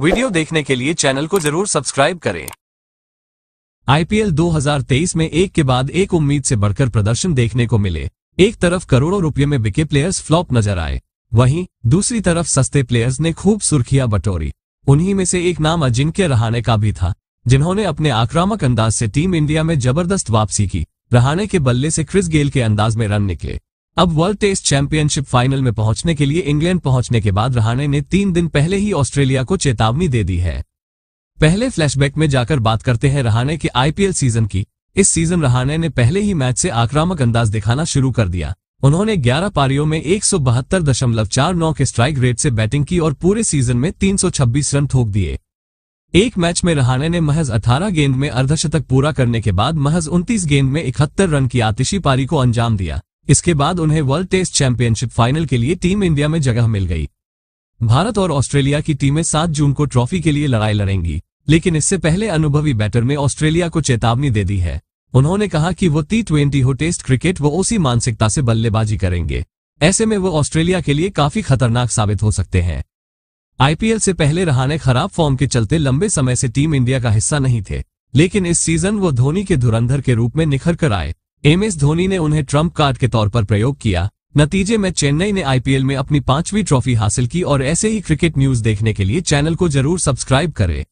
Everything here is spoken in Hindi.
वीडियो देखने के लिए चैनल को जरूर सब्सक्राइब करें आईपीएल 2023 में एक के बाद एक उम्मीद से बढ़कर प्रदर्शन देखने को मिले एक तरफ करोड़ों रुपये में बिके प्लेयर्स फ्लॉप नजर आए वहीं दूसरी तरफ सस्ते प्लेयर्स ने खूब सुर्खियां बटोरी उन्हीं में से एक नाम अजिंक्य रहाणे का भी था जिन्होंने अपने आक्रामक अंदाज से टीम इंडिया में जबरदस्त वापसी की रहाणे के बल्ले से क्रिस गेल के अंदाज में रन निकले अब वर्ल्ड टेस्ट चैंपियनशिप फाइनल में पहुंचने के लिए इंग्लैंड पहुंचने के बाद रहाणे ने तीन दिन पहले ही ऑस्ट्रेलिया को चेतावनी दे दी है पहले फ्लैशबैक में जाकर बात करते हैं रहाणे के आईपीएल सीजन की इस सीजन रहाणे ने पहले ही मैच से आक्रामक अंदाज दिखाना शुरू कर दिया उन्होंने 11 पारियों में एक के स्ट्राइक रेट से बैटिंग की और पूरे सीजन में 326 रन ठोक दिए एक मैच में रहाणे ने महज 18 गेंद में अर्धशतक पूरा करने के बाद महज 29 गेंद में इकहत्तर रन की आतिशी पारी को अंजाम दिया इसके बाद उन्हें वर्ल्ड टेस्ट चैंपियनशिप फाइनल के लिए टीम इंडिया में जगह मिल गई भारत और ऑस्ट्रेलिया की टीमें सात जून को ट्रॉफी के लिए लड़ाई लड़ेंगी लेकिन इससे पहले अनुभवी बैटर में ऑस्ट्रेलिया को चेतावनी दे दी है उन्होंने कहा कि वो टी ट्वेंटी हो टेस्ट क्रिकेट वो उसी मानसिकता से बल्लेबाजी करेंगे ऐसे में वो ऑस्ट्रेलिया के लिए काफी खतरनाक साबित हो सकते हैं आईपीएल से पहले रहाने खराब फॉर्म के चलते लंबे समय से टीम इंडिया का हिस्सा नहीं थे लेकिन इस सीजन वो धोनी के धुरंधर के रूप में निखर कर आए एम एस धोनी ने उन्हें ट्रम्प कार्ड के तौर पर प्रयोग किया नतीजे में चेन्नई ने आईपीएल में अपनी पांचवी ट्रॉफी हासिल की और ऐसे ही क्रिकेट न्यूज देखने के लिए चैनल को जरूर सब्सक्राइब करें